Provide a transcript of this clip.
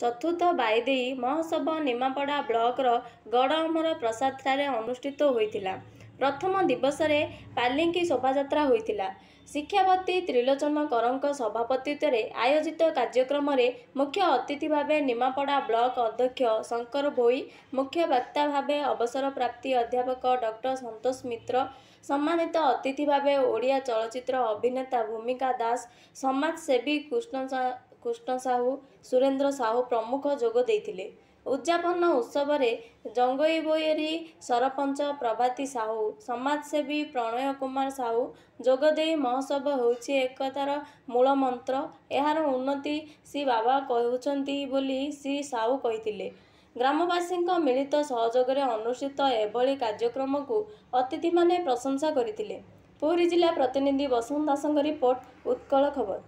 ଚତୁର୍ଥ ବାଇଦେଇ ମହୋତ୍ସବ ନିମାପଡ଼ା ବ୍ଲକର ଗଡ଼ଅମର ପ୍ରସାଦଠାରେ ଅନୁଷ୍ଠିତ ହୋଇଥିଲା ପ୍ରଥମ ଦିବସରେ ପାଲିଙ୍କି ଶୋଭାଯାତ୍ରା ହୋଇଥିଲା ଶିକ୍ଷାପତୀ ତ୍ରିଲୋଚନ କରଙ୍କ ସଭାପତିତ୍ୱରେ ଆୟୋଜିତ କାର୍ଯ୍ୟକ୍ରମରେ ମୁଖ୍ୟ ଅତିଥି ଭାବେ ନିମାପଡ଼ା ବ୍ଲକ ଅଧ୍ୟକ୍ଷ ଶଙ୍କର ଭୋଇ ମୁଖ୍ୟ ବକ୍ତା ଭାବେ ଅବସରପ୍ରାପ୍ତି ଅଧ୍ୟାପକ ଡକ୍ଟର ସନ୍ତୋଷ ମିତ୍ର ସମ୍ମାନିତ ଅତିଥି ଭାବେ ଓଡ଼ିଆ ଚଳଚ୍ଚିତ୍ର ଅଭିନେତା ଭୂମିକା ଦାସ ସମାଜସେବୀ କୃଷ୍ଣ କୃଷ୍ଣ ସାହୁ ସୁରେନ୍ଦ୍ର ସାହୁ ପ୍ରମୁଖ ଯୋଗ ଦେଇଥିଲେ ଉଦ୍ଯାପନ ଉତ୍ସବରେ ଜଙ୍ଗଇ ବୋୟରୀ ସରପଞ୍ଚ ପ୍ରଭାତୀ ସାହୁ ସମାଜସେବୀ ପ୍ରଣୟ କୁମାର ସାହୁ ଯୋଗ ଦେଇ ମହୋତ୍ସବ ହେଉଛି ଏକତାର ମୂଳ ମନ୍ତ୍ର ଏହାର ଉନ୍ନତି ଶ୍ରୀ ବାବା କହୁଛନ୍ତି ବୋଲି ଶ୍ରୀ ସାହୁ କହିଥିଲେ ଗ୍ରାମବାସୀଙ୍କ ମିଳିତ ସହଯୋଗରେ ଅନୁଷ୍ଠିତ ଏଭଳି କାର୍ଯ୍ୟକ୍ରମକୁ ଅତିଥିମାନେ ପ୍ରଶଂସା କରିଥିଲେ ପୁରୀ ଜିଲ୍ଲା ପ୍ରତିନିଧି ବସନ୍ତ ଦାସଙ୍କ ରିପୋର୍ଟ ଉତ୍କଳ ଖବର